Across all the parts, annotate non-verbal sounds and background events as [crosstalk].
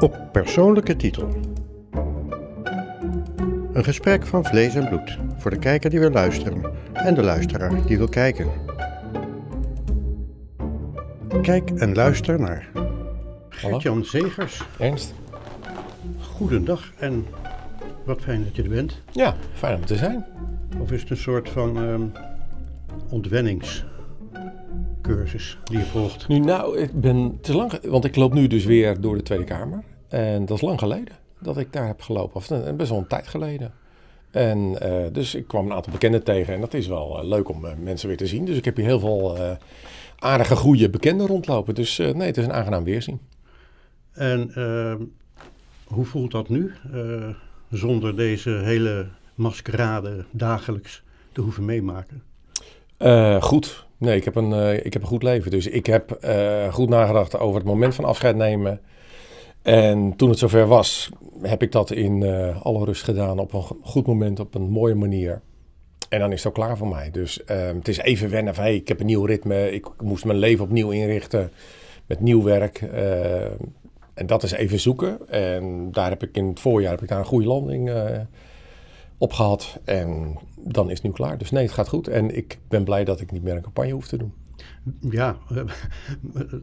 Op persoonlijke titel. Een gesprek van vlees en bloed voor de kijker die wil luisteren en de luisteraar die wil kijken. Kijk en luister naar Gert-Jan Zegers. Ernst. Goedendag en wat fijn dat je er bent. Ja, fijn om te zijn. Of is het een soort van um, die je volgt? Nu, nou, ik ben te lang. Want ik loop nu dus weer door de Tweede Kamer. En dat is lang geleden dat ik daar heb gelopen. Of eh, best wel een tijd geleden. En eh, dus ik kwam een aantal bekenden tegen. En dat is wel eh, leuk om mensen weer te zien. Dus ik heb hier heel veel aardige, goede bekenden rondlopen. Dus nee, het is een aangenaam weerzien. En ehm, hoe voelt dat nu? zonder deze hele maskerade dagelijks te hoeven meemaken? goed. Nee, ik heb, een, ik heb een goed leven. Dus ik heb goed nagedacht over het moment van afscheid nemen. En toen het zover was, heb ik dat in eh, alle rust gedaan op een goed moment, op een mooie manier. En dan is het al klaar voor mij. Dus ehm, het is even wennen van, hey, ik heb een nieuw ritme. Ik moest mijn leven opnieuw inrichten met nieuw werk. Ehm, en dat is even zoeken. En daar heb ik in het voorjaar heb ik daar een goede landing eh, op gehad. En dan is het nu klaar. Dus nee, het gaat goed. En ik ben blij dat ik niet meer een campagne hoef te doen. Ja, [laughs]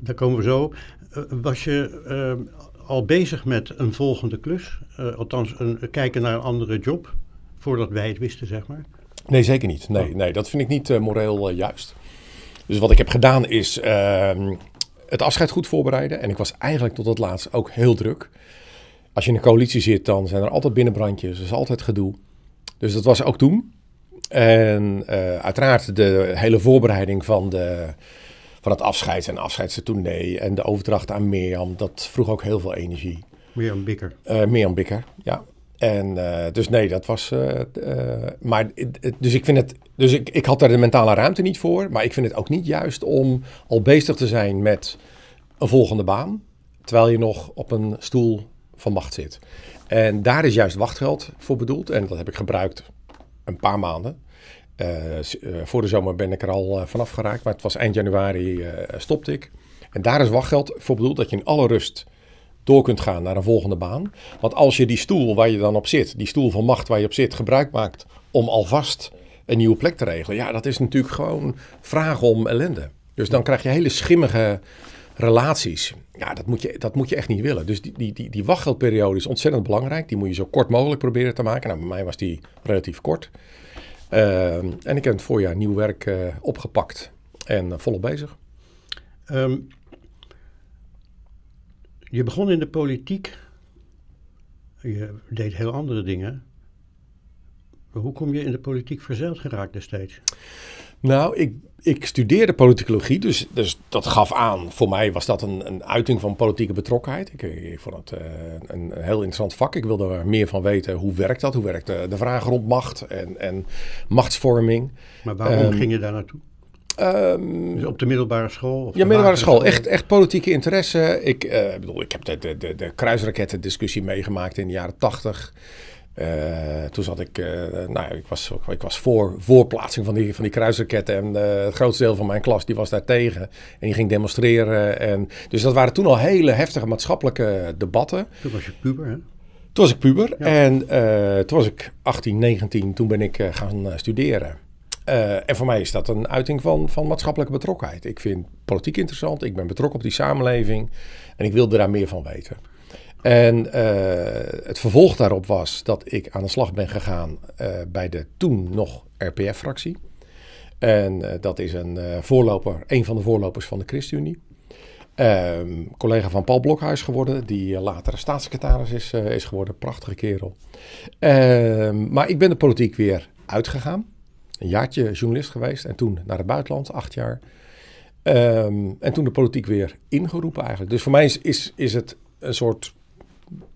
daar komen we zo. Eh, was je ehm, al bezig met een volgende klus? Eh, althans, een, kijken naar een andere job, voordat wij het wisten, zeg maar? Nee, zeker niet. Nee, nee dat vind ik niet eh, moreel eh, juist. Dus wat ik heb gedaan is ehm, het afscheid goed voorbereiden. En ik was eigenlijk tot het laatst ook heel druk. Als je in een coalitie zit, dan zijn er altijd binnenbrandjes. Er is altijd gedoe. Dus dat was ook toen. En uiteraard de hele voorbereiding van de van het afscheid en afscheidstournee en de overdracht aan Mirjam, dat vroeg ook heel veel energie. Mirjam Bikker. Uh, Mirjam Bikker, ja. En eh, dus nee, dat was. Uh, maar dus ik vind het. Dus ik, ik had daar de mentale ruimte niet voor. Maar ik vind het ook niet juist om al bezig te zijn met een volgende baan. Terwijl je nog op een stoel van macht zit. En daar is juist wachtgeld voor bedoeld. En dat heb ik gebruikt een paar maanden. Eh, eh, voor de zomer ben ik er al eh, vanaf geraakt, maar het was eind januari stopte ik. En daar is wachtgeld voor bedoeld dat je in alle rust door kunt gaan naar een volgende baan. Want als je die stoel waar je dan op zit, die stoel van macht waar je op zit, gebruik maakt om alvast een nieuwe plek te regelen. Ja, dat is natuurlijk gewoon vraag om ellende. Dus dan krijg je hele schimmige relaties. Ja, dat moet je, dat moet je echt niet willen. Dus die, die, die, die wachtgeldperiode is ontzettend belangrijk. Die moet je zo kort mogelijk proberen te maken. Nou, bij mij was die relatief kort. Eh, en ik heb het voorjaar nieuw werk eh, opgepakt en eh, volop bezig. Ehm, je begon in de politiek. Je deed heel andere dingen. hoe kom je in de politiek verzeild geraakt destijds? Nou, ik ik studeerde politicologie, dus, dus dat gaf aan. Voor mij was dat een, een uiting van politieke betrokkenheid. Ik, vond het eh, een, heel interessant vak. Ik wilde er meer van weten. Hoe werkt dat? Hoe werkt de, vraag rond macht en, en machtsvorming? Maar waarom ehm, ging je daar naartoe? Ehm, dus op de middelbare school? Of ja, middelbare school. Echt, echt politieke interesse. Eh, ik, bedoel, ik heb de, de, de, de kruisraketendiscussie meegemaakt in de jaren tachtig. Eh, toen zat ik, uh, nou, ik was, ik was voor voorplaatsing van die, van die kruisraketten. En eh, het grootste deel van mijn klas die was daar tegen. En die ging demonstreren. En, dus dat waren toen al hele heftige maatschappelijke debatten. Toen was je puber, hè? Toen was ik puber. En toen was ik 18, 19. Toen ben ik gaan studeren. en voor mij is dat een uiting van, van maatschappelijke betrokkenheid. Ik vind politiek interessant. Ik ben betrokken op die samenleving. En ik wilde daar meer van weten. En eh, het vervolg daarop was dat ik aan de slag ben gegaan eh, bij de toen nog RPF-fractie. En eh, dat is een voorloper, een van de voorlopers van de ChristenUnie. Um, collega van Paul Blokhuis geworden, die later staatssecretaris is, is geworden. Prachtige kerel. Ehm, maar ik ben de politiek weer uitgegaan. Een jaartje journalist geweest en toen naar het buitenland, acht jaar. Ehm, en toen de politiek weer ingeroepen eigenlijk. Dus voor mij is, is, is het een soort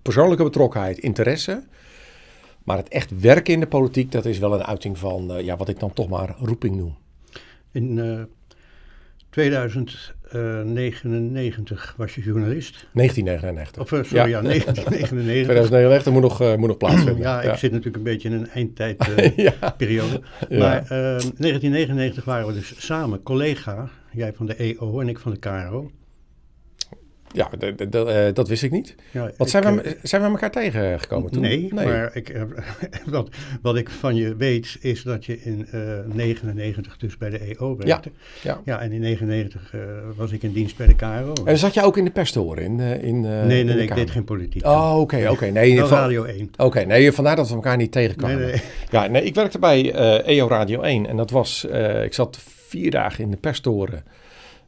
persoonlijke betrokkenheid, interesse. Maar het echt werken in de politiek, dat is wel een uiting van eh, ja, wat ik dan toch maar roeping noem. In uh, eh, 2099 eh, was je journalist. 1999. Of sorry, ja, 1999. 2099 [laughs] moet nog, moet nog plaatsvinden. ja, ik zit natuurlijk een beetje in een eindtijdperiode. [laughs] Maar in 1999 waren we dus samen collega, jij van de EO en ik van de KRO. Ja, eh, dat wist ik niet. Ja, wat eh, zijn, we, zijn we elkaar tegengekomen toen? Nee, maar ik, [laughs] wat, wat ik van je weet is dat je in 1999 uh, eh, dus bij de EO werkte. Ja, ja. ja en in 1999 was ik in dienst bij de KRO. En zat je ook in de persstoren? in, nee, nee, nee ik deed geen politiek. Oh, oké, oké. Nee, van, Radio 1. Oké, nee, vandaar dat we elkaar niet tegenkwamen. Nee, nee. Ja, nee, ik werkte bij EO e Radio 1 en dat was, ik zat vier dagen in de persstoren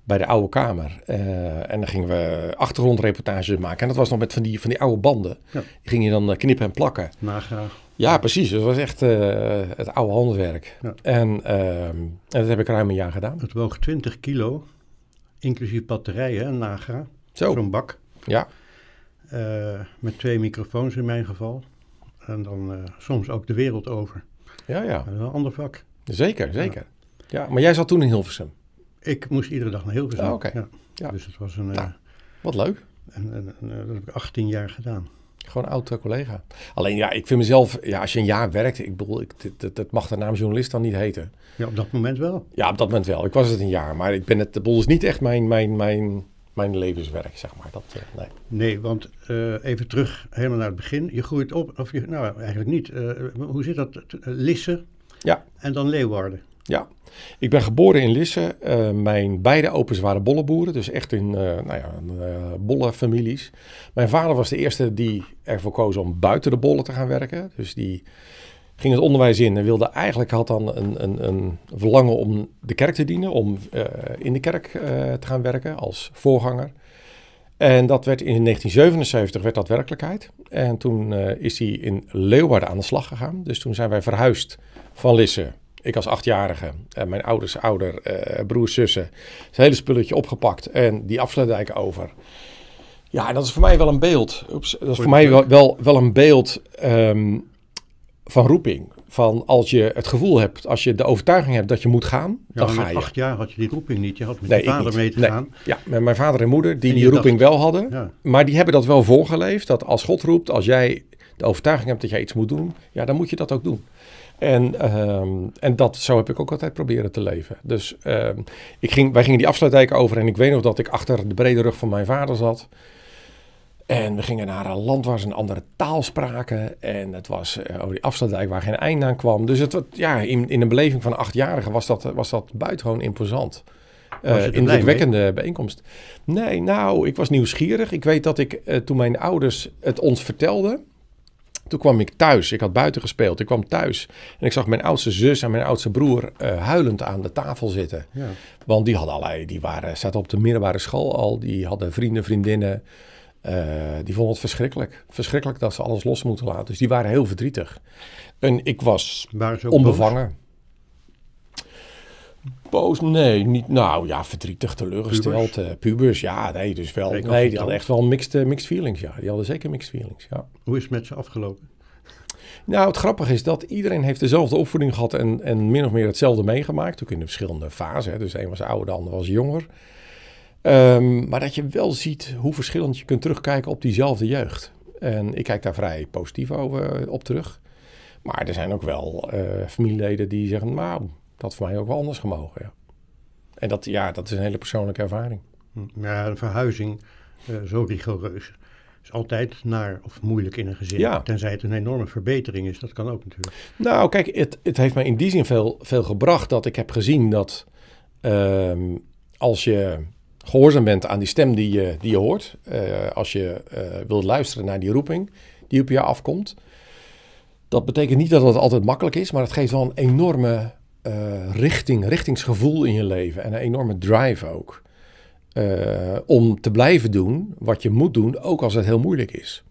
bij de oude kamer. Eh, en dan gingen we achtergrondreportages maken. En dat was nog met van die, van die oude banden. Ja. Die ging je dan eh, knippen en plakken. nagra Ja, precies. dat het was echt eh, het oude handwerk. En, ehm, en, dat heb ik ruim een jaar gedaan. Het woog 20 kilo, inclusief batterijen, een nagra. Zo'n Zo bak. Ja. met twee microfoons in mijn geval. En dan soms ook de wereld over. Ja, ja. een ander vak. Zeker, zeker. Ja. ja maar jij zat toen in Hilversum. Ik moest iedere dag naar heel Oh, ja. Dus het was een... Eh, wat leuk. En, en, en, eh, dat heb ik 18 jaar gedaan. Gewoon een oud eh, collega. Alleen ja, ik vind mezelf, ja, als je een jaar werkt, ik bedoel, ik, dat mag de naam journalist dan niet heten. Ja, op dat moment wel. Ja, op dat moment wel. Ik was het een jaar, maar ik ben het, de boel is niet echt mijn, mijn, mijn, mijn levenswerk, zeg maar. Dat, nee. nee, want even terug helemaal naar het begin. Je groeit op, of je, nou eigenlijk niet. hoe zit dat? lissen ja. en dan Leeuwarden. Ja, ik ben geboren in Lisse. Eh, mijn beide opens waren bollenboeren, dus echt in uh, nou ja, eh, bolle families. Mijn vader was de eerste die ervoor koos om buiten de bollen te gaan werken. Dus die ging het onderwijs in en wilde eigenlijk had dan een, een, een verlangen om de kerk te dienen, om in de kerk te gaan werken als voorganger. En dat werd in 1977 werd dat werkelijkheid. En toen is hij in Leeuwarden aan de slag gegaan. Dus toen zijn wij verhuisd van Lisse ik als achtjarige, en mijn ouders, ouder, uh, broers, zussen. Het hele spulletje opgepakt en die afsluitdijk over. Ja, dat is voor mij wel een beeld. Oeps, dat is voor mij wel, wel, wel een beeld ehm, van roeping. Van als je het gevoel hebt, als je de overtuiging hebt dat je moet gaan, dan ga je. acht jaar had je die roeping niet. Je had met nee, je vader mee te nee. gaan. Ja, met mijn vader en moeder, die die roeping wel hadden. Maar die hebben dat wel voorgeleefd. Dat als God roept, als jij de overtuiging hebt dat jij iets moet doen, ja, dan moet je dat ook doen. En, ehm, en dat, zo heb ik ook altijd proberen te leven. Dus ehm, ik ging, wij gingen die afsluitdijk over en ik weet nog dat ik achter de brede rug van mijn vader zat. En we gingen naar een land waar ze een andere taal spraken. En het was eh, over oh, die afsluitdijk waar geen eind aan kwam. Dus het, ja, in, in een beleving van achtjarigen was dat, was dat buitengewoon imposant. Uh, indrukwekkende bijeenkomst. Nee, nou, ik was nieuwsgierig. Ik weet dat ik eh, toen mijn ouders het ons vertelden toen kwam ik thuis. Ik had buiten gespeeld. Ik kwam thuis. En ik zag mijn oudste zus en mijn oudste broer eh, huilend aan de tafel zitten. Ja. Want die hadden allerlei, die waren, zaten op de middelbare school al. Die hadden vrienden, vriendinnen. Eh, die vonden het verschrikkelijk. Verschrikkelijk dat ze alles los moeten laten. Dus die waren heel verdrietig. En ik was onbevangen. Nee, niet. Nou ja, verdrietig, teleurgesteld. Pubers, eh, pubers ja, nee, dus wel. nee, die hadden echt wel mixed, eh, mixed feelings. Ja, die hadden zeker mixed feelings. Ja. Hoe is het met ze afgelopen? Nou, het grappige is dat iedereen heeft dezelfde opvoeding gehad en, en min of meer hetzelfde meegemaakt. Ook in de verschillende fasen. Hè. Dus een was ouder, de ander was jonger. Ehm, maar dat je wel ziet hoe verschillend je kunt terugkijken op diezelfde jeugd. En ik kijk daar vrij positief over, eh, op terug. Maar er zijn ook wel familieleden die zeggen, maar. Nou, dat voor mij ook wel anders gemogen, ja. En dat, ja, dat is een hele persoonlijke ervaring. Hm. Ja, een verhuizing eh, zo rigoureus is altijd naar of moeilijk in een gezin. Ja. Tenzij het een enorme verbetering is. Dat kan ook natuurlijk. Nou, kijk, het, het heeft mij in die zin veel, veel gebracht dat ik heb gezien dat ehm, als je gehoorzaam bent aan die stem die je, die je hoort, eh, als je eh, wilt luisteren naar die roeping die op je afkomt, dat betekent niet dat het altijd makkelijk is, maar het geeft wel een enorme eh, richting, richtingsgevoel in je leven en een enorme drive ook. Eh, om te blijven doen wat je moet doen, ook als het heel moeilijk is.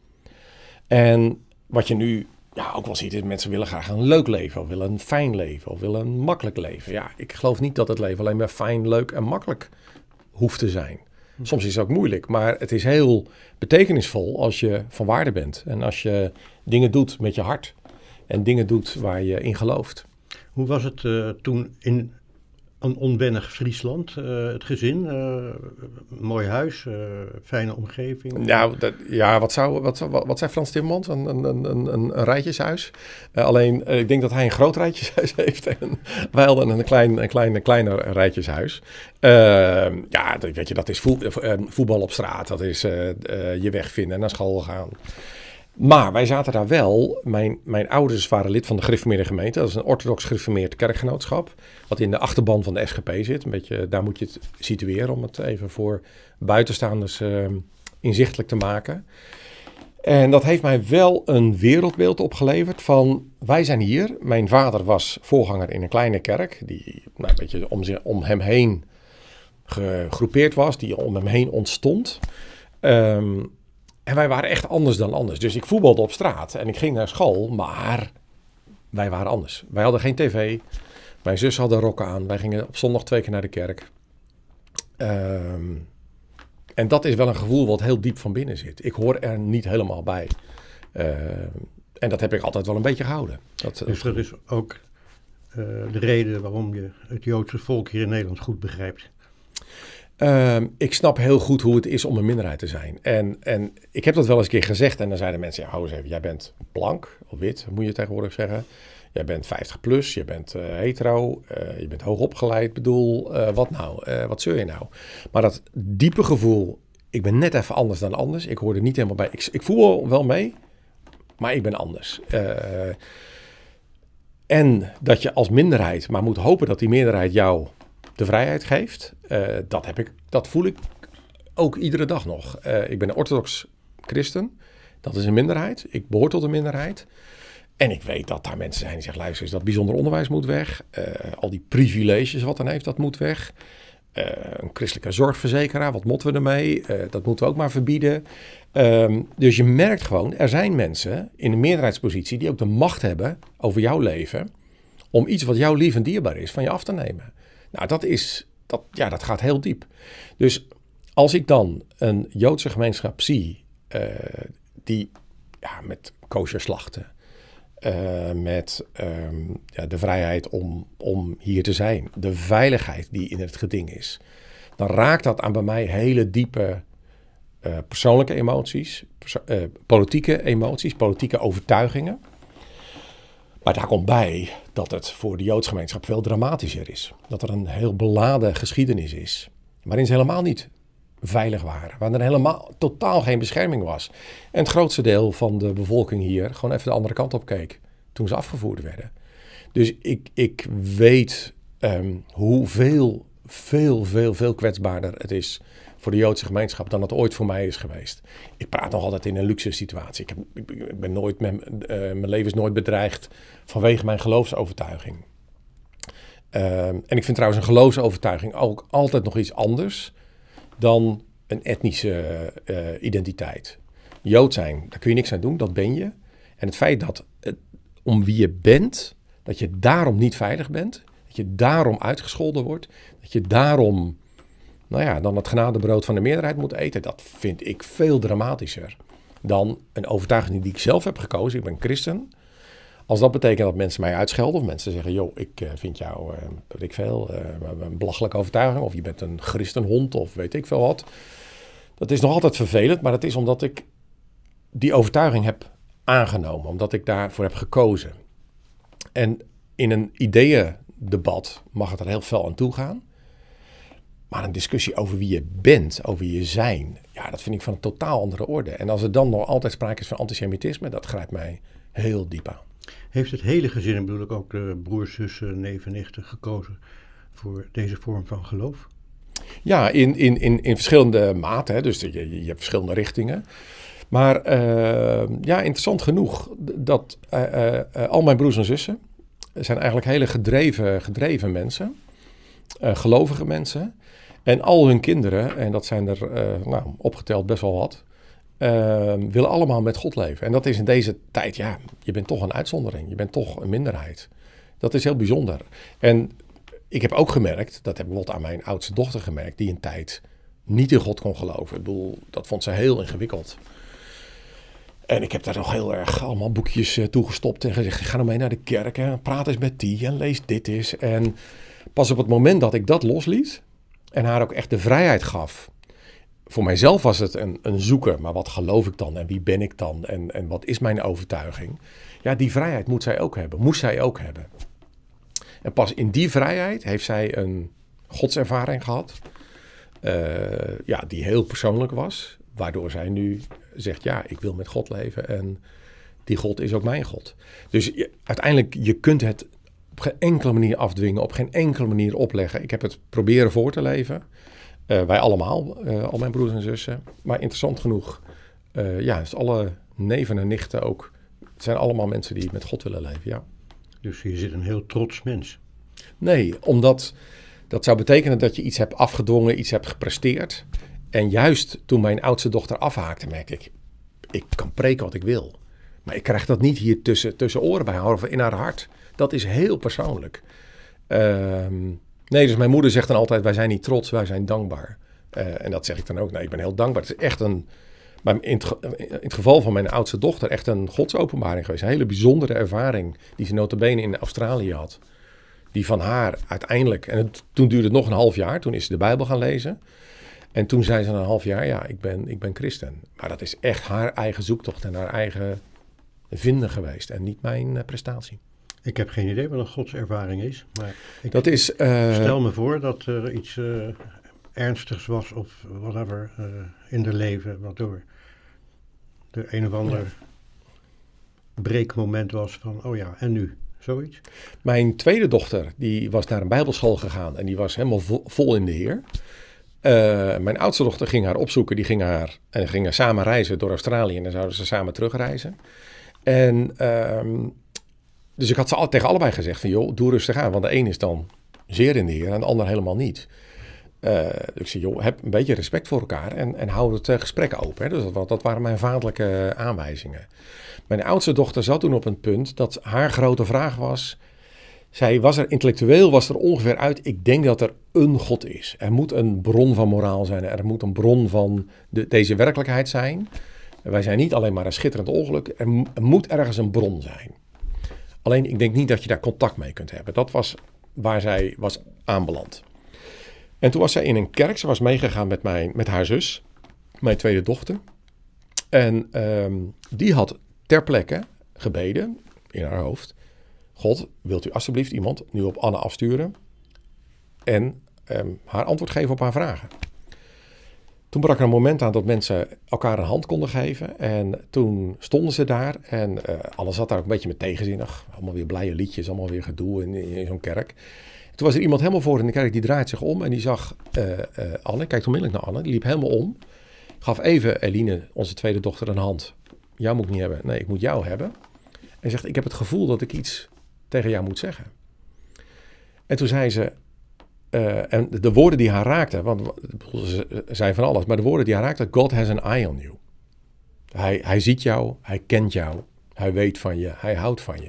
En wat je nu ja, ook wel ziet, is mensen willen graag een leuk leven, of willen een fijn leven, of willen een makkelijk leven. Ja, ik geloof niet dat het leven alleen maar fijn, leuk en makkelijk hoeft te zijn. Hm. Soms is het ook moeilijk, maar het is heel betekenisvol als je van waarde bent. En als je dingen doet met je hart en dingen doet waar je in gelooft. Hoe was het eh, toen in een onwennig Friesland, eh, het gezin? Eh, mooi huis, fijne omgeving? Nou, dat, ja, wat, zou, wat, wat, wat zei Frans Timmermans? Een, een, een, een, rijtjeshuis. alleen, ik denk dat hij een groot rijtjeshuis [laughs] heeft. En wij hadden een, klein, een, klein, een kleiner rijtjeshuis. Ehm, ja, weet je, dat is voetbal op straat. Dat is je weg vinden en naar school gaan. Maar wij zaten daar wel. Mijn, mijn ouders waren lid van de gereformeerde gemeente. Dat is een orthodox gereformeerd kerkgenootschap. Wat in de achterban van de SGP zit. Een beetje, daar moet je het situeren om het even voor buitenstaanders ehm, inzichtelijk te maken. En dat heeft mij wel een wereldbeeld opgeleverd van wij zijn hier. Mijn vader was voorganger in een kleine kerk die nou, een beetje om, om hem heen gegroepeerd was, die om hem heen ontstond. Um, en wij waren echt anders dan anders. Dus ik voetbalde op straat en ik ging naar school, maar wij waren anders. Wij hadden geen tv. Mijn zus had een rokken aan. Wij gingen op zondag twee keer naar de kerk. Ehm, en dat is wel een gevoel wat heel diep van binnen zit. Ik hoor er niet helemaal bij. Ehm, en dat heb ik altijd wel een beetje gehouden. Dat, dus dat is ook eh, de reden waarom je het Joodse volk hier in Nederland goed begrijpt. Ehm, ik snap heel goed hoe het is om een minderheid te zijn. En, en ik heb dat wel eens een keer gezegd. En dan zeiden mensen, ja, hou eens even, jij bent blank, of wit, moet je tegenwoordig zeggen. Jij bent 50 plus, je bent eh, hetero, uh, je bent hoogopgeleid. bedoel, eh, wat nou? wat zeur je nou? Maar dat diepe gevoel, ik ben net even anders dan anders. Ik hoor er niet helemaal bij. Ik, ik voel wel mee, maar ik ben anders. en dat je als minderheid maar moet hopen dat die meerderheid jou de vrijheid geeft. Eh, dat, heb ik, dat voel ik ook iedere dag nog. Eh, ik ben een orthodox christen. Dat is een minderheid. Ik behoor tot een minderheid. En ik weet dat daar mensen zijn die zeggen: luister, is dat bijzonder onderwijs moet weg. Eh, al die privileges wat dan heeft, dat moet weg. een christelijke zorgverzekeraar, wat motten we ermee? Uh, dat moeten we ook maar verbieden. Ehm, dus je merkt gewoon, er zijn mensen in een meerderheidspositie die ook de macht hebben over jouw leven. om iets wat jou lief en dierbaar is van je af te nemen. Nou, dat is ja, dat gaat heel diep. Dus als ik dan een Joodse gemeenschap zie eh, die ja, met kosher slachten, eh, met ehm, ja, de vrijheid om, om hier te zijn, de veiligheid die in het geding is, dan raakt dat aan bij mij hele diepe eh, persoonlijke emoties, politieke emoties, politieke overtuigingen. Maar daar komt bij dat het voor de Joodsgemeenschap veel dramatischer is. Dat er een heel beladen geschiedenis is, waarin ze helemaal niet veilig waren. Waar er helemaal totaal geen bescherming was. En het grootste deel van de bevolking hier gewoon even de andere kant op keek toen ze afgevoerd werden. Dus ik, ik weet um, hoeveel, veel, veel, veel kwetsbaarder het is voor de Joodse gemeenschap dan dat ooit voor mij is geweest. Ik praat nog altijd in een luxe situatie. Ik, heb, ik ben nooit, mijn, eh, mijn leven is nooit bedreigd vanwege mijn geloofsovertuiging. Uh, en ik vind trouwens een geloofsovertuiging ook altijd nog iets anders dan een etnische eh, identiteit. Jood zijn, daar kun je niks aan doen, dat ben je. En het feit dat om wie je bent, dat je daarom niet veilig bent, dat je daarom uitgescholden wordt, dat je daarom nou ja, dan het genadebrood van de meerderheid moet eten. Dat vind ik veel dramatischer dan een overtuiging die ik zelf heb gekozen. Ik ben christen. Als dat betekent dat mensen mij uitschelden of mensen zeggen, joh, ik eh, vind jou, eh, weet ik veel, eh, een belachelijke overtuiging of je bent een christenhond of weet ik veel wat. Dat is nog altijd vervelend, maar dat is omdat ik die overtuiging heb aangenomen, omdat ik daarvoor heb gekozen. En in een debat mag het er heel fel aan toe gaan. Maar een discussie over wie je bent, over je zijn, ja, dat vind ik van een totaal andere orde. En als er dan nog altijd sprake is van antisemitisme, dat grijpt mij heel diep aan. Heeft het hele gezin, bedoel ik ook de eh, broers, zussen, neven, nichten, gekozen voor deze vorm van geloof? Ja, in, in, in, in verschillende maten. Dus je, je hebt verschillende richtingen. Maar eh, ja, interessant genoeg dat eh, al mijn broers en zussen zijn eigenlijk hele gedreven, gedreven mensen. gelovige mensen. En al hun kinderen, en dat zijn er eh, nou, opgeteld best wel wat, ehm, willen allemaal met God leven. En dat is in deze tijd, ja, je bent toch een uitzondering. Je bent toch een minderheid. Dat is heel bijzonder. En ik heb ook gemerkt, dat heb ik bijvoorbeeld aan mijn oudste dochter gemerkt, die een tijd niet in God kon geloven. Ik bedoel, dat vond ze heel ingewikkeld. En ik heb daar nog heel erg allemaal boekjes eh, toegestopt en gezegd: ga nou mee naar de kerk en praat eens met die en lees dit eens. En pas op het moment dat ik dat losliet, en haar ook echt de vrijheid gaf. Voor mijzelf was het een, een zoeken, maar wat geloof ik dan en wie ben ik dan en, en wat is mijn overtuiging? Ja, die vrijheid moet zij ook hebben, moest zij ook hebben. En pas in die vrijheid heeft zij een godservaring gehad, eh, ja, die heel persoonlijk was, waardoor zij nu zegt, ja, ik wil met God leven en die God is ook mijn God. Dus uiteindelijk, je kunt het op geen enkele manier afdwingen, op geen enkele manier opleggen. Ik heb het proberen voor te leven. Eh, wij allemaal, eh, al mijn broers en zussen. Maar interessant genoeg, uh, ja, dus alle neven en nichten ook. Het zijn allemaal mensen die met God willen leven, ja. Dus je zit een heel trots mens. Nee, omdat dat zou betekenen dat je iets hebt afgedwongen, iets hebt gepresteerd. En juist toen mijn oudste dochter afhaakte, merkte ik, ik kan preken wat ik wil. Maar ik krijg dat niet hier tussen, tussen oren bij haar of in haar hart dat is heel persoonlijk. Ehm, nee, dus mijn moeder zegt dan altijd: wij zijn niet trots, wij zijn dankbaar. Eh, en dat zeg ik dan ook. Nee, ik ben heel dankbaar. Het is echt een, in het, in het geval van mijn oudste dochter, echt een godsopenbaring geweest. Een hele bijzondere ervaring die ze bene in Australië had. Die van haar uiteindelijk, en het, toen duurde het nog een half jaar, toen is ze de Bijbel gaan lezen. En toen zei ze na een half jaar, ja, ik ben, ik ben christen. Maar dat is echt haar eigen zoektocht en haar eigen vinden geweest en niet mijn eh, prestatie. Ik heb geen idee wat een godservaring is. Maar dat is, eh, stel me voor dat er iets eh, ernstigs was of whatever uh, in de leven, wat door de een of ander breekmoment was van, oh ja, en nu? Zoiets. Mijn tweede dochter, die was naar een bijbelschool gegaan en die was helemaal vol, in de heer. mijn oudste dochter ging haar opzoeken. Die ging haar, en gingen samen reizen door Australië. En dan zouden ze samen terugreizen. En ehm, dus ik had ze al, tegen allebei gezegd van joh, doe rustig aan. Want de een is dan zeer in de heer en de ander helemaal niet. Uh, ik zei joh, heb een beetje respect voor elkaar en, en hou het eh, gesprek open. Hè. Dus dat, dat, waren mijn vaderlijke eh, aanwijzingen. Mijn oudste dochter zat toen op een punt dat haar grote vraag was... Zij was er intellectueel, was er ongeveer uit. Ik denk dat er een God is. Er moet een bron van moraal zijn. Er moet een bron van de, deze werkelijkheid zijn. Wij zijn niet alleen maar een schitterend ongeluk. er, moet ergens een bron zijn. Alleen ik denk niet dat je daar contact mee kunt hebben. Dat was waar zij was aanbeland. En toen was zij in een kerk. Ze was meegegaan met, mijn, met haar zus, mijn tweede dochter. En ehm, die had ter plekke gebeden in haar hoofd. God, wilt u alstublieft iemand nu op Anne afsturen en ehm, haar antwoord geven op haar vragen? Toen brak er een moment aan dat mensen elkaar een hand konden geven. En toen stonden ze daar en Anne eh, alles zat daar ook een beetje met tegenzinnig. Allemaal weer blije liedjes, allemaal weer gedoe in, zo'n kerk. Toen was er iemand helemaal voor in de kerk, die draait zich om en die zag eh, eh, Anne, kijkt onmiddellijk naar Anne, die liep helemaal om. Gaf even Eline, onze tweede dochter, een hand. Jou moet ik niet hebben, nee, ik moet jou hebben. En zegt, ik heb het gevoel dat ik iets tegen jou moet zeggen. En toen zei ze, eh, en de woorden die haar raakten, want ze zijn van alles, maar de woorden die haar raakten, God has an eye on you. Hij, hij ziet jou, hij kent jou, hij weet van je, hij houdt van je.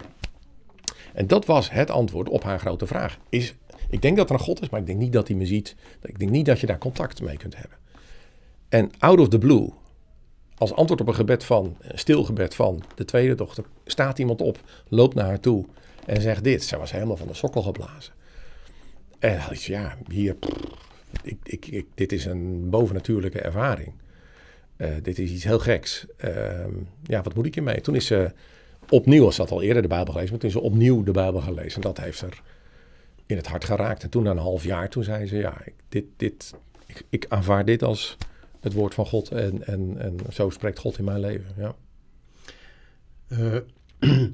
En dat was het antwoord op haar grote vraag. Is, ik denk dat er een God is, maar ik denk niet dat hij me ziet. Ik denk niet dat je daar contact mee kunt hebben. En out of the blue, als antwoord op een gebed van, een stilgebed van de tweede dochter, staat iemand op, loopt naar haar toe en zegt dit. Zij was helemaal van de sokkel geblazen. En ja, hier, ik, ik, ik, dit is een bovennatuurlijke ervaring. Eh, dit is iets heel geks. Ehm, ja, wat moet ik hiermee? Toen is ze opnieuw, ze had al eerder de Bijbel gelezen, maar toen is ze opnieuw de Bijbel gelezen. En dat heeft haar in het hart geraakt. En toen na een half jaar, toen zei ze, ja, ik, dit, dit, ik, ik aanvaard dit als het woord van God. En, en, en zo spreekt God in mijn leven, ja. Eh,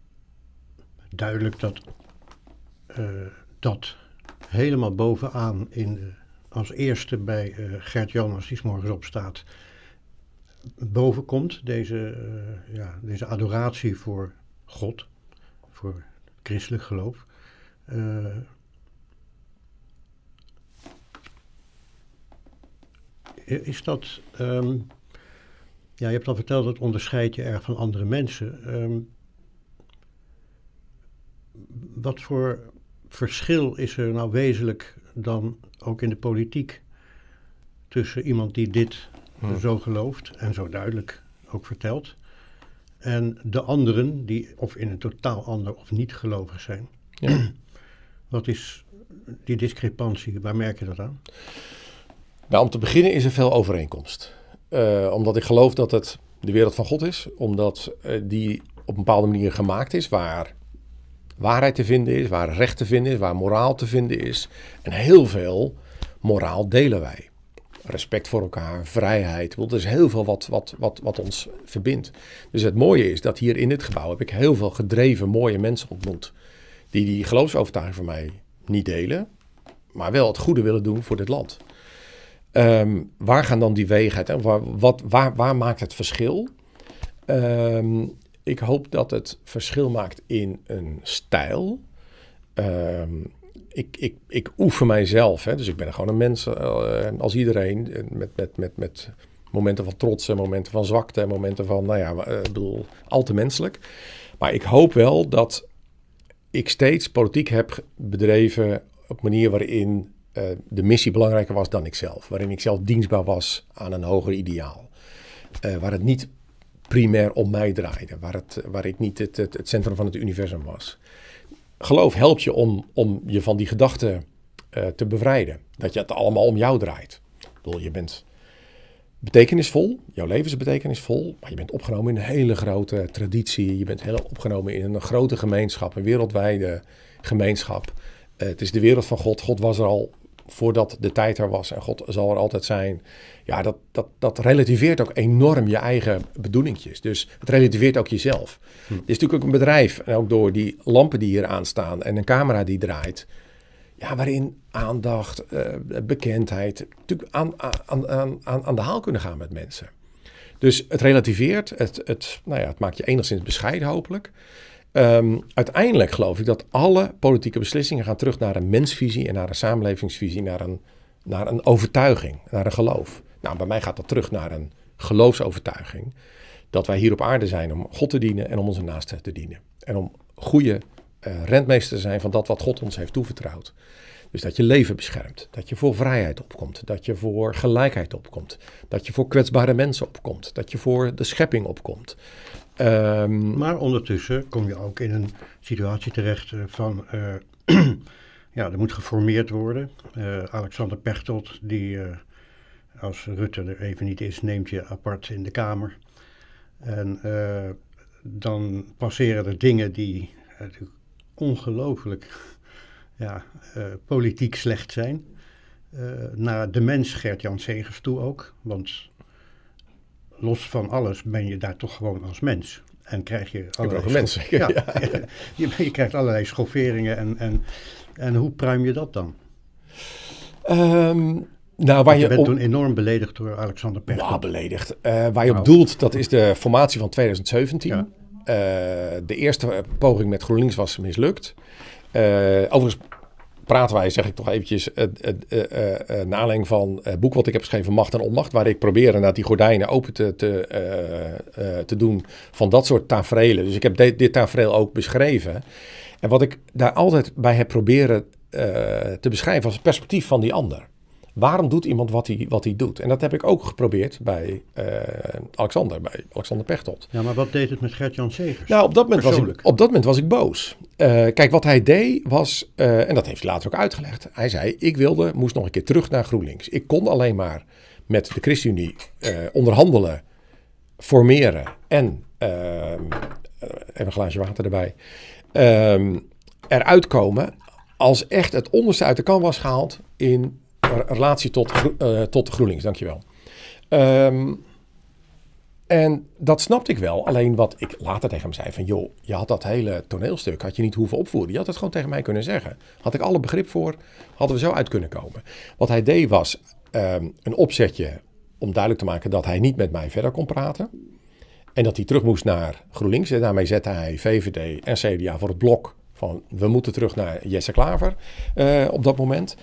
[clears throat] duidelijk dat, eh, dat helemaal bovenaan in als eerste bij eh, Gert Jan, als hij s morgens opstaat, boven komt deze, eh, ja, deze adoratie voor God, voor christelijk geloof. Eh, is dat, ehm, ja, je hebt al verteld dat onderscheid je erg van andere mensen. Ehm, wat voor verschil is er nou wezenlijk dan ook in de politiek tussen iemand die dit zo gelooft en zo duidelijk ook vertelt en de anderen die of in een totaal ander of niet gelovig zijn? Ja. [clears throat] Wat is die discrepantie? Waar merk je dat aan? Nou, om te beginnen is er veel overeenkomst. Eh, omdat ik geloof dat het de wereld van God is, omdat eh, die op een bepaalde manier gemaakt is waar waarheid te vinden is, waar recht te vinden is, waar moraal te vinden is. En heel veel moraal delen wij. Respect voor elkaar, vrijheid. Er is heel veel wat, wat, wat, wat ons verbindt. Dus het mooie is dat hier in dit gebouw heb ik heel veel gedreven, mooie mensen ontmoet. Die die geloofsovertuiging van mij niet delen, maar wel het goede willen doen voor dit land. Ehm, waar gaan dan die wegen uit? Waar, wat, waar, waar maakt het verschil? Um, ik hoop dat het verschil maakt in een stijl. Ehm, ik, ik, ik oefen mijzelf, hè, dus ik ben gewoon een mens eh, als iedereen. Met, met, met, met momenten van trots en momenten van zwakte en momenten van, nou ja, eh, ik bedoel, al te menselijk. Maar ik hoop wel dat ik steeds politiek heb bedreven op manier waarin eh, de missie belangrijker was dan ikzelf. Waarin ik zelf dienstbaar was aan een hoger ideaal. waar het niet primair om mij draaide, waar, het, waar ik niet het, het, het centrum van het universum was. Geloof helpt je om, om je van die gedachten eh, te bevrijden. Dat je het allemaal om jou draait. Ik bedoel, je bent betekenisvol, jouw leven is betekenisvol, maar je bent opgenomen in een hele grote traditie. Je bent heel opgenomen in een grote gemeenschap, een wereldwijde gemeenschap. Eh, het is de wereld van God. God was er al voordat de tijd er was en God zal er altijd zijn. Ja, dat, dat, dat relativeert ook enorm je eigen bedoelingjes. Dus het relativeert ook jezelf. Hm. Het is natuurlijk ook een bedrijf, en ook door die lampen die hier aanstaan en een camera die draait. Ja, waarin aandacht, eh, bekendheid, natuurlijk aan, aan, aan, aan, aan de haal kunnen gaan met mensen. Dus het relativeert, het, het, nou ja, het maakt je enigszins bescheiden hopelijk. Um, uiteindelijk geloof ik dat alle politieke beslissingen gaan terug naar een mensvisie en naar een samenlevingsvisie, naar een, naar een overtuiging, naar een geloof. Nou, bij mij gaat dat terug naar een geloofsovertuiging. Dat wij hier op aarde zijn om God te dienen en om onze naasten te dienen. En om goede eh, rentmeesters rentmeester te zijn van dat wat God ons heeft toevertrouwd. Dus dat je leven beschermt, dat je voor vrijheid opkomt, dat je voor gelijkheid opkomt, dat je voor kwetsbare mensen opkomt, dat je voor de schepping opkomt, Ehm, maar ondertussen kom je ook in een situatie terecht eh, van, eh, [clears throat] ja, er moet geformeerd worden. Eh, Alexander Pechtold, die als Rutte er even niet is, neemt je apart in de Kamer. En dan passeren er dingen die ongelooflijk [laughs] ja, politiek slecht zijn. naar de mens Gert-Jan Segers toe ook, want los van alles ben je daar toch gewoon als mens. En krijg je allerlei. een Mensen. Ja, [laughs] je, je, krijgt allerlei schofferingen. En, en, en hoe pruim je dat dan? Ehm, nou, waar je, bent toen enorm beledigd door Alexander Pechtel. Ja, beledigd. Eh, waar je op oh. doelt, dat is de formatie van 2017. Eh, de eerste poging met GroenLinks was mislukt. Eh, overigens praten wij, zeg ik toch eventjes, eh, eh, eh, naar aanleiding van het boek wat ik heb geschreven, Macht en Onmacht, waar ik probeer inderdaad die gordijnen open te, te, te doen van dat soort tafereelen. Dus ik heb dit, dit tafereel ook beschreven. En wat ik daar altijd bij heb proberen te beschrijven als het perspectief van die ander waarom doet iemand wat hij, wat hij doet? En dat heb ik ook geprobeerd bij eh, Alexander, bij Alexander Pechtold. Ja, maar wat deed het met Gertjan jan Segers? Nou, op dat moment, was ik, op dat moment was ik boos. Eh, kijk, wat hij deed was, eh, en dat heeft hij later ook uitgelegd. Hij zei, ik wilde, moest nog een keer terug naar GroenLinks. Ik kon alleen maar met de ChristenUnie onderhandelen, formeren en, ehm, even een glaasje water erbij, ehm, eruit komen als echt het onderste uit de kan was gehaald in relatie tot, eh, tot GroenLinks, dankjewel. Um, en dat snapte ik wel. Alleen wat ik later tegen hem zei van... joh, je had dat hele toneelstuk had je niet hoeven opvoeren. Je had het gewoon tegen mij kunnen zeggen. Had ik alle begrip voor, hadden we zo uit kunnen komen. Wat hij deed was ehm, een opzetje om duidelijk te maken... dat hij niet met mij verder kon praten. En dat hij terug moest naar GroenLinks. En daarmee zette hij VVD en CDA voor het blok... van we moeten terug naar Jesse Klaver eh, op dat moment.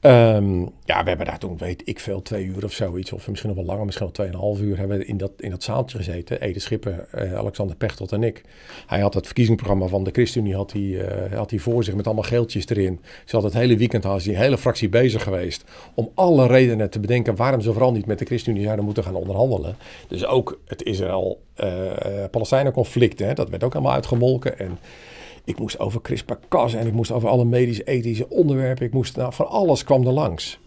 Ehm, ja, we hebben daar toen, weet ik veel, twee uur of zoiets, of misschien nog wel langer, misschien wel tweeënhalf uur, hebben we in dat, in dat zaaltje gezeten. Ede Schipper, eh, Alexander Pechtold en ik. Hij had het verkiezingsprogramma van de ChristenUnie had hij, eh, had hij voor zich met allemaal geeltjes erin. Ze had het hele weekend, had die hele fractie bezig geweest om alle redenen te bedenken waarom ze vooral niet met de ChristenUnie zouden moeten gaan onderhandelen. Dus ook het Israël-Palestijnen eh, conflict, hè, dat werd ook allemaal uitgemolken en... Ik moest over CRISPR-Cas en ik moest over alle medisch-ethische onderwerpen. Ik moest, nou, van alles kwam er langs.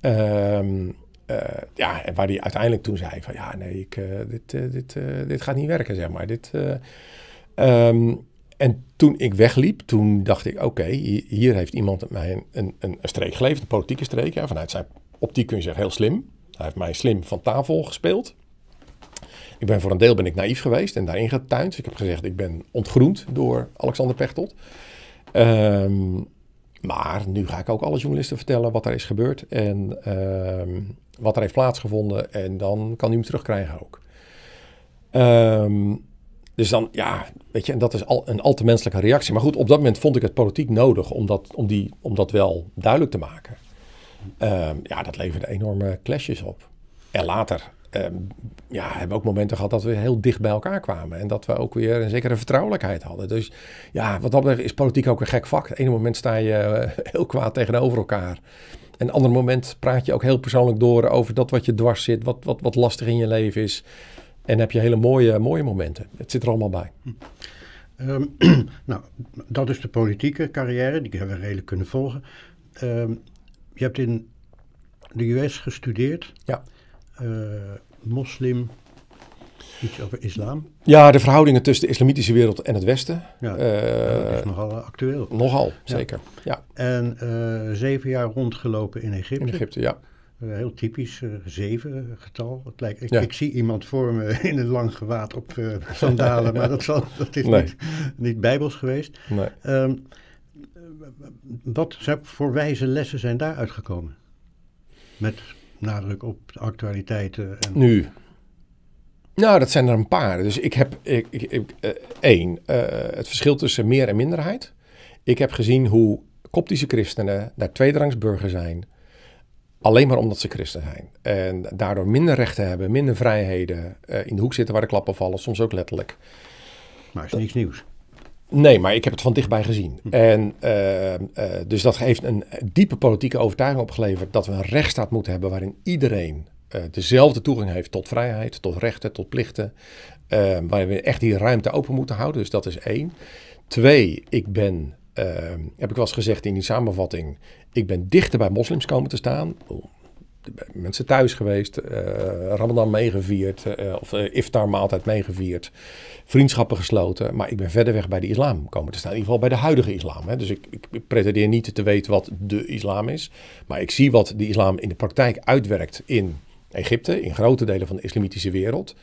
Ehm, eh, ja, en waar hij uiteindelijk toen zei van ja, nee, ik, eh, dit, eh, dit, dit gaat niet werken, zeg maar. Dit, ehm, en toen ik wegliep, toen dacht ik, oké, hier heeft iemand mij een, een, streek geleverd, een politieke streek. Ja, vanuit zijn optiek kun je zeggen, heel slim. Hij heeft mij slim van tafel gespeeld. Ik ben voor een deel ben ik naïef geweest en daarin getuind. Dus ik heb gezegd, ik ben ontgroend door Alexander Pechtold. Ehm, maar nu ga ik ook alle journalisten vertellen wat er is gebeurd en ehm, wat er heeft plaatsgevonden. En dan kan u hem terugkrijgen ook. Ehm, dus dan, ja, weet je, en dat is al, een al te menselijke reactie. Maar goed, op dat moment vond ik het politiek nodig om dat, om die, om dat wel duidelijk te maken. ja, dat leverde enorme clashes op. En later Um, ja, hebben ook momenten gehad dat we heel dicht bij elkaar kwamen. En dat we ook weer een zekere vertrouwelijkheid hadden. Dus ja, wat dat betreft is politiek ook een gek vak. Op moment sta je eh, heel kwaad tegenover elkaar. En een ander moment praat je ook heel persoonlijk door over dat wat je dwars zit, wat, wat, wat lastig in je leven is. En heb je hele mooie, mooie momenten. Het zit er allemaal bij. Hm. Ehm, [clears throat] nou, dat is de politieke carrière, die hebben we redelijk kunnen volgen. Ehm, je hebt in de US gestudeerd. Ja. Eh, moslim, Iets over islam? Ja, de verhoudingen tussen de islamitische wereld en het Westen. Ja, eh, is nogal eh, actueel. Nogal, zeker. Ja. En zeven jaar rondgelopen in Egypte. In Egypte, ja. heel typisch, zeven getal. Het lijkt, ik, ik, zie iemand voor me [laughs] in een lang gewaad op sandalen, maar dat, zal, dat is niet, niet bijbels geweest. Nee. Um, wat voor wijze lessen zijn daaruit gekomen? Met nadruk op de actualiteiten? En... Nu. Nou, dat zijn er een paar. Dus ik heb ik, ik, eh, één, eh, het verschil tussen meer en minderheid. Ik heb gezien hoe koptische christenen daar burger zijn. Alleen maar omdat ze christen zijn. En daardoor minder rechten hebben, minder vrijheden. Eh, in de hoek zitten waar de klappen vallen, soms ook letterlijk. Maar is niks nieuws. Nee, maar ik heb het van dichtbij gezien. Hm. En, eh, eh, dus dat heeft een diepe politieke overtuiging opgeleverd dat we een rechtsstaat moeten hebben waarin iedereen eh, dezelfde toegang heeft tot vrijheid, tot rechten, tot plichten. waar we echt die ruimte open moeten houden. Dus dat is één. Twee, ik ben, heb ik wel eens gezegd in die samenvatting, ik ben dichter bij moslims komen te staan mensen thuis geweest, eh, Ramadan meegevierd eh, of eh, iftar maaltijd meegevierd, vriendschappen gesloten. Maar ik ben verder weg bij de islam komen te staan, in ieder geval bij de huidige islam. Hè. Dus ik, ik, pretendeer niet te weten wat de islam is, maar ik zie wat de islam in de praktijk uitwerkt in Egypte, in grote delen van de islamitische wereld.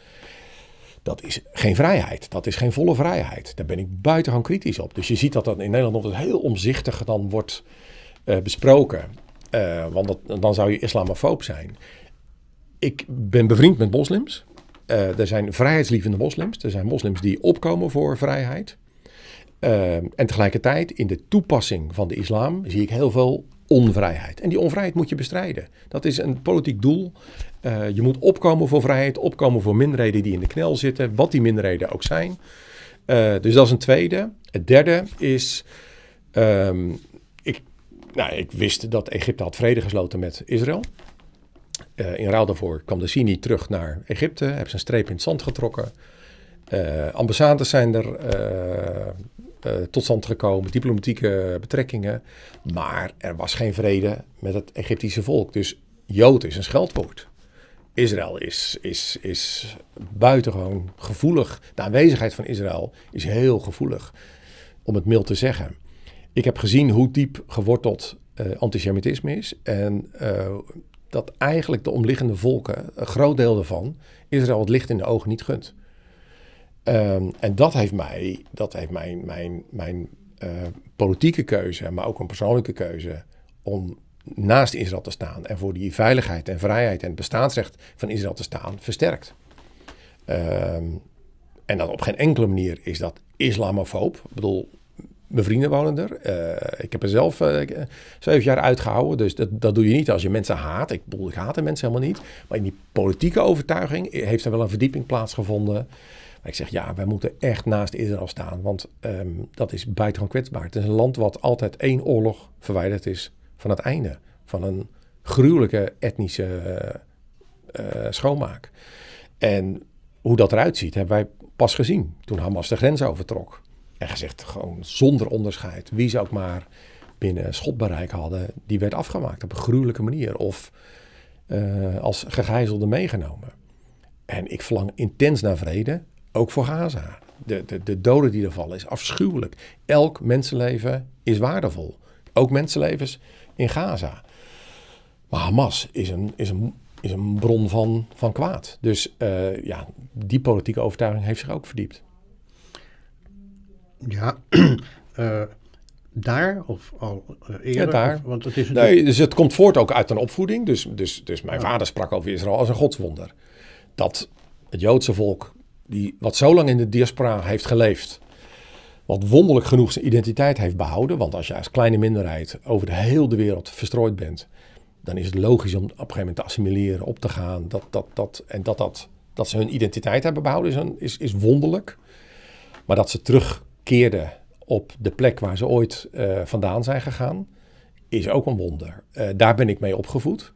Dat is geen vrijheid. Dat is geen volle vrijheid. Daar ben ik buitengewoon kritisch op. Dus je ziet dat dat in Nederland nog heel omzichtig dan wordt besproken. Eh, want dan zou je islamofoob zijn. Ik ben bevriend met moslims. Eh, er zijn vrijheidslievende moslims. Er zijn moslims die opkomen voor vrijheid. Eh, en tegelijkertijd in de toepassing van de islam zie ik heel veel onvrijheid. En die onvrijheid moet je bestrijden. Dat is een politiek doel. je moet opkomen voor vrijheid, opkomen voor minderheden die in de knel zitten, wat die minderheden ook zijn. dus dat is een tweede. Het derde is ehm, nou, ik wist dat Egypte had vrede gesloten met Israël. Eh, in ruil daarvoor kwam de Sini terug naar Egypte, hebben zijn streep in het zand getrokken. Uh, ambassades zijn er eh, tot stand gekomen, diplomatieke betrekkingen. Maar er was geen vrede met het Egyptische volk. Dus Jood is een scheldwoord. Israël is, is, is buitengewoon gevoelig. De aanwezigheid van Israël is heel gevoelig, om het mild te zeggen. Ik heb gezien hoe diep geworteld eh, antisemitisme is. En eh, dat eigenlijk de omliggende volken, een groot deel daarvan, Israël het licht in de ogen niet gunt. Ehm, en dat heeft mij, dat heeft mijn, mijn, mijn eh, politieke keuze, maar ook een persoonlijke keuze om naast Israël te staan en voor die veiligheid en vrijheid en het bestaansrecht van Israël te staan, versterkt. Ehm, en dat op geen enkele manier is dat islamofoob. Ik bedoel, mijn vrienden wonen er. Eh, ik heb er zelf eh, eh, zeven jaar uitgehouden. Dus dat, dat doe je niet als je mensen haat. Ik, bedoel, ik haat de mensen helemaal niet. Maar in die politieke overtuiging heeft er wel een verdieping plaatsgevonden. Maar ik zeg ja, wij moeten echt naast Israël staan. Want ehm, dat is buitengewoon kwetsbaar. Het is een land wat altijd één oorlog verwijderd is van het einde. Van een gruwelijke etnische schoonmaak. En hoe dat eruit ziet, hebben wij pas gezien toen Hamas de grens overtrok. En gezegd gewoon zonder onderscheid. Wie ze ook maar binnen schotbereik hadden, die werd afgemaakt op een gruwelijke manier. Of eh, als gegijzelde meegenomen. En ik verlang intens naar vrede, ook voor Gaza. De, de, de doden die er vallen is afschuwelijk. Elk mensenleven is waardevol. Ook mensenlevens in Gaza. Maar Hamas is een, is een, is een bron van, van kwaad. Dus eh, ja, die politieke overtuiging heeft zich ook verdiept. [clears throat] Eh, eh, ja, daar of al eerder? Ja, daar. want het is nee, dus het komt voort ook uit een opvoeding. Dus, dus, dus mijn vader sprak over Israël als een godswonder. Dat het Joodse volk, die, wat zo lang in de diaspora heeft geleefd, wat wonderlijk genoeg zijn identiteit heeft behouden. Want als je als kleine minderheid over de hele wereld verstrooid bent, dan is het logisch om op een gegeven moment te assimileren, op te gaan. Dat, dat, dat, en dat, dat, dat ze hun identiteit hebben behouden is, een, is, is wonderlijk. Maar dat ze terug keerde op de plek waar ze ooit eh, vandaan zijn gegaan, is ook een wonder. Eh, daar ben ik mee opgevoed.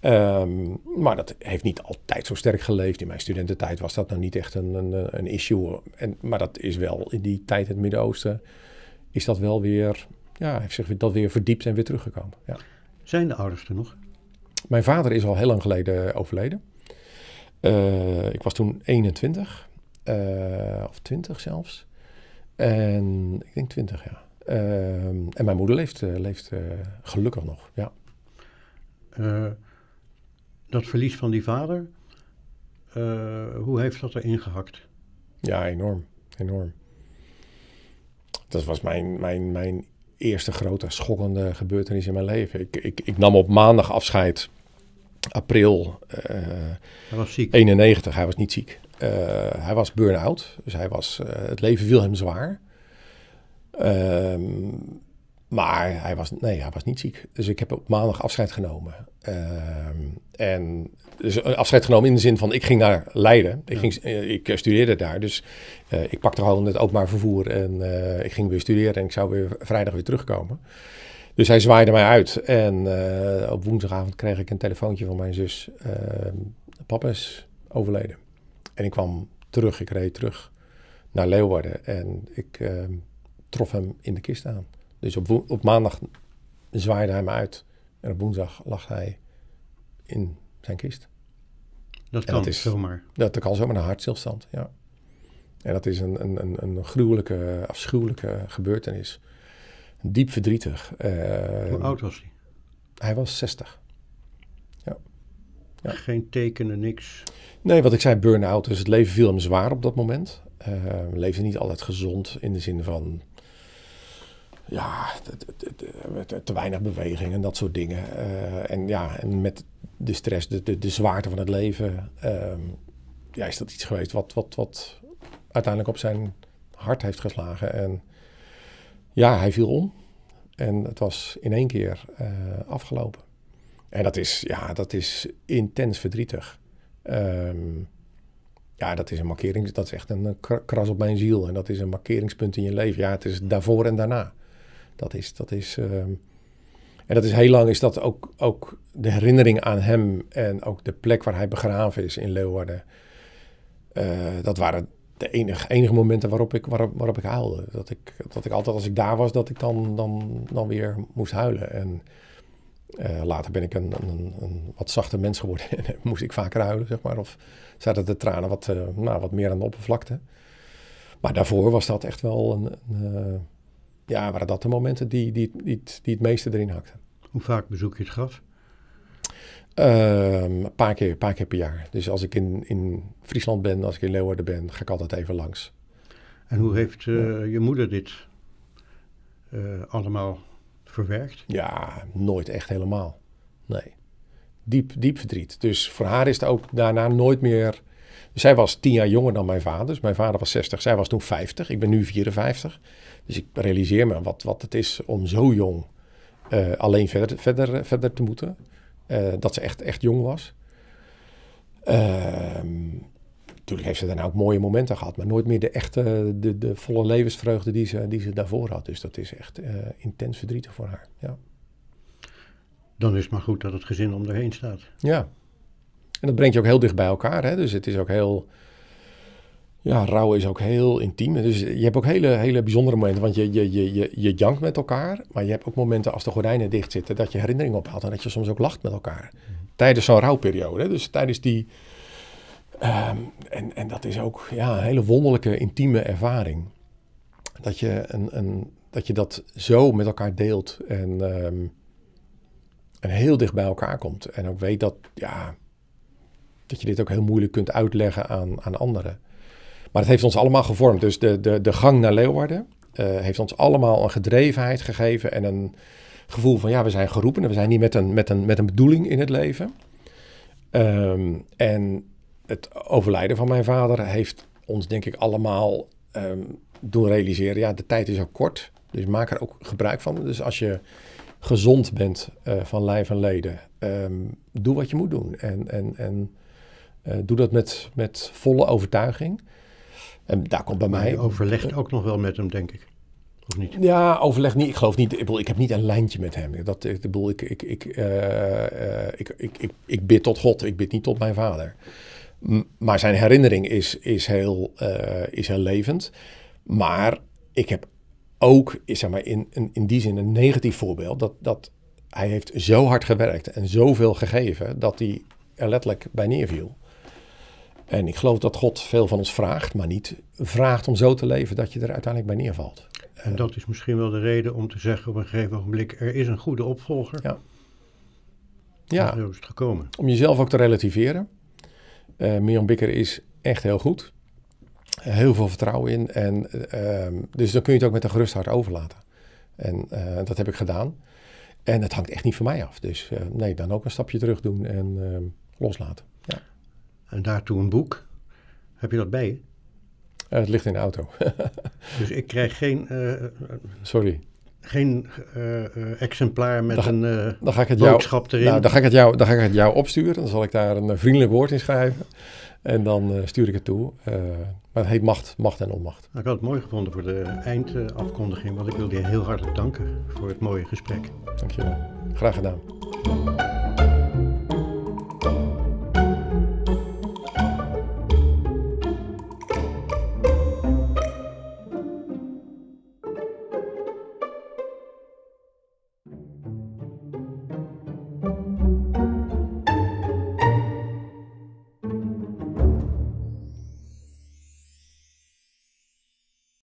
Ehm, maar dat heeft niet altijd zo sterk geleefd. In mijn studententijd was dat nou niet echt een, een, een issue. En, maar dat is wel in die tijd in het Midden-Oosten, is dat wel weer, ja, heeft zich dat weer verdiept en weer teruggekomen. Ja. Zijn de ouders er nog? Mijn vader is al heel lang geleden overleden. Eh, ik was toen 21, of 20 zelfs. En ik denk 20, ja. Ehm, en mijn moeder leeft, eh, leeft eh, gelukkig nog, ja. Eh, dat verlies van die vader, hoe heeft dat erin gehakt? Ja, enorm. Enorm. Dat was mijn, mijn, mijn eerste grote schokkende gebeurtenis in mijn leven. Ik, ik, ik nam op maandag afscheid, april uh, hij was ziek. 91. Hij was niet ziek. Eh, hij was burn-out, dus hij was, eh, het leven viel hem zwaar. Ehm, maar hij was, nee, hij was niet ziek. Dus ik heb op maandag afscheid genomen. Ehm, en dus eh, afscheid genomen in de zin van ik ging naar Leiden. Ik, ging, ik studeerde daar, dus ik pakte al het openbaar vervoer en ik ging weer studeren en ik zou weer vrijdag weer terugkomen. Dus hij zwaaide mij uit en op woensdagavond kreeg ik een telefoontje van mijn zus. Ehm, papa is overleden. En ik kwam terug, ik reed terug naar Leeuwarden en ik ehm, trof hem in de kist aan. Dus op, op maandag zwaaide hij me uit en op woensdag lag hij in zijn kist. Dat kan zomaar. Dat, dat kan zomaar een hartstilstand, ja. En dat is een, een, een, een gruwelijke, afschuwelijke gebeurtenis. Diep verdrietig. Eh, Hoe oud was hij? Hij was 60. Geen tekenen, niks. Nee, wat ik zei, burn-out. Dus het leven viel hem zwaar op dat moment. Uh, eh, leefde niet altijd gezond in de zin van ja, te, weinig beweging en dat soort dingen. Eh, en ja, en met de stress, de, de, de zwaarte van het leven, ehm, ja, is dat iets geweest wat, wat, wat uiteindelijk op zijn hart heeft geslagen. En ja, hij viel om. En het was in één keer eh, afgelopen. En dat is, ja, dat is intens verdrietig. Ehm, ja, dat is een markering, dat is echt een kras op mijn ziel. En dat is een markeringspunt in je leven. Ja, het is daarvoor en daarna. Dat is, dat is, ehm, en dat is heel lang is dat ook, ook de herinnering aan hem en ook de plek waar hij begraven is in Leeuwarden. Eh, dat waren de enige, enige momenten waarop ik, waarop, waarop ik huilde. Dat ik, dat ik altijd als ik daar was, dat ik dan, dan, dan weer moest huilen. En eh, later ben ik een, een, een, wat zachter mens geworden en [laughs] moest ik vaker huilen, zeg maar. Of zaten de tranen wat, eh, nou, wat meer aan de oppervlakte. Maar daarvoor was dat echt wel een... een eh, ja, waren dat de momenten die, die, die, die, het meeste erin hakten. Hoe vaak bezoek je het graf? Ehm, een paar keer, paar keer per jaar. Dus als ik in, in Friesland ben, als ik in Leeuwarden ben, ga ik altijd even langs. En hoe heeft je moeder dit allemaal ja, nooit echt helemaal. Nee. Diep, diep verdriet. Dus voor haar is het ook daarna nooit meer. Zij was tien jaar jonger dan mijn vader. Dus mijn vader was 60. Zij was toen 50. Ik ben nu 54. Dus ik realiseer me wat, wat het is om zo jong eh, alleen verder, verder, verder te moeten. Eh, dat ze echt, echt jong was. Ehm, natuurlijk heeft ze daarna ook mooie momenten gehad, maar nooit meer de echte, de, de volle levensvreugde die ze, die daarvoor had. Dus dat is echt eh, intens verdrietig voor haar. Ja. Dan is het maar goed dat het gezin om heen staat. Ja. En dat brengt je ook heel dicht bij elkaar. Hè? Dus het is ook heel. Ja, rouw is ook heel intiem. Dus je hebt ook hele, hele bijzondere momenten. Want je, je, je, je, je jankt met elkaar. Maar je hebt ook momenten als de gordijnen dicht zitten. dat je herinneringen ophaalt. En dat je soms ook lacht met elkaar. Mhm. Tijdens zo'n rouwperiode. Dus tijdens die Ehm, en, en dat is ook ja, een hele wonderlijke, intieme ervaring. Dat je, een, een, dat, je dat zo met elkaar deelt en, um, en heel dicht bij elkaar komt. En ook weet dat, ja, dat je dit ook heel moeilijk kunt uitleggen aan, aan anderen. Maar het heeft ons allemaal gevormd. Dus de, de, de gang naar Leeuwarden eh, heeft ons allemaal een gedrevenheid gegeven en een gevoel van ja, we zijn geroepen en we zijn hier met een, met een, met een bedoeling in het leven. Ehm, en het overlijden van mijn vader heeft ons denk ik allemaal ehm, doen realiseren, ja, de tijd is ook kort, dus maak er ook gebruik van. Dus als je gezond bent eh, van lijf en leden, ehm, doe wat je moet doen en, en, en eh, doe dat met, met volle overtuiging. En daar komt bij mij. overlegt ook nog wel met hem, denk ik. Of niet? Ja, overleg niet. Ik geloof niet. Ik, bedoel, ik heb niet een lijntje met hem. Dat, ik bedoel, ik, ik, ik, eh, ik, ik, ik, ik, bid tot God. Ik bid niet tot mijn vader maar zijn herinnering is, is, heel, eh, is heel levend. Maar ik heb ook zeg maar, in, in, in, die zin een negatief voorbeeld. Dat, dat hij heeft zo hard gewerkt en zoveel gegeven dat hij er letterlijk bij neerviel. En ik geloof dat God veel van ons vraagt, maar niet vraagt om zo te leven dat je er uiteindelijk bij neervalt. En eh, dat is misschien wel de reden om te zeggen op een gegeven ogenblik, er is een goede opvolger. Ja. Ja, zo is het gekomen. om jezelf ook te relativeren. Uh, Mirjam Bikker is echt heel goed. Heel veel vertrouwen in. En, ehm, dus dan kun je het ook met een gerust hart overlaten. En eh, dat heb ik gedaan. En het hangt echt niet van mij af. Dus eh, nee, dan ook een stapje terug doen en ehm, loslaten. Ja. En daartoe een boek. Heb je dat bij je? het ligt in de auto. [laughs] dus ik krijg geen. Sorry geen eh, eh, exemplaar met een eh, dan ga ik het boodschap jou, erin. Nou, dan, ga ik het jou, dan ga ik het jou opsturen. Dan zal ik daar een vriendelijk woord in schrijven. En dan stuur ik het toe. maar het heet Macht, Macht en Onmacht. Nou, ik had het mooi gevonden voor de eindafkondiging. Want ik wil je heel hartelijk danken voor het mooie gesprek. Dankjewel. Graag gedaan.